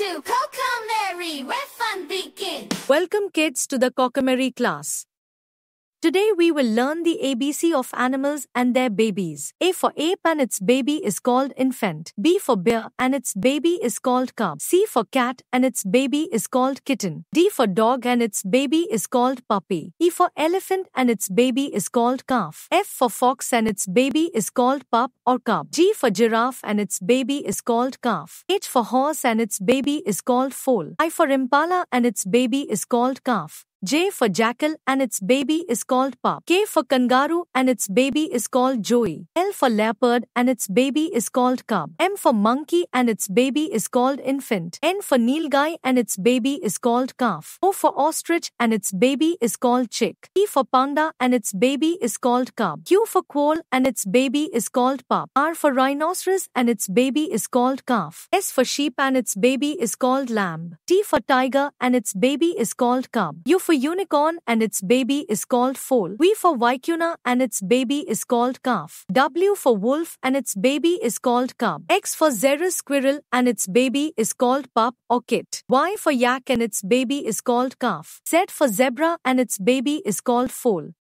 to where fun begins. Welcome kids to the Cocomary class. Today we will learn the ABC of animals and their babies. A for ape and its baby is called infant. B for bear and its baby is called cub. C for cat and its baby is called kitten. D for dog and its baby is called puppy. E for elephant and its baby is called calf. F for fox and its baby is called pup or cub. G for giraffe and its baby is called calf. H for horse and its baby is called foal. I for impala and its baby is called calf. J for jackal and its baby is called pup. K for kangaroo and its baby is called joey. L for leopard and its baby is called cub. M for monkey and its baby is called infant. N for nilgai and its baby is called calf. O for ostrich and its baby is called chick. P for panda and its baby is called cub. Q for quoll and its baby is called pup. R for rhinoceros and its baby is called calf. S for sheep and its baby is called lamb. T for tiger and its baby is called cub. U for for unicorn and its baby is called foal. V for vicuna and its baby is called calf. W for wolf and its baby is called cub. X for zerus squirrel and its baby is called pup or kit. Y for yak and its baby is called calf. Z for zebra and its baby is called foal.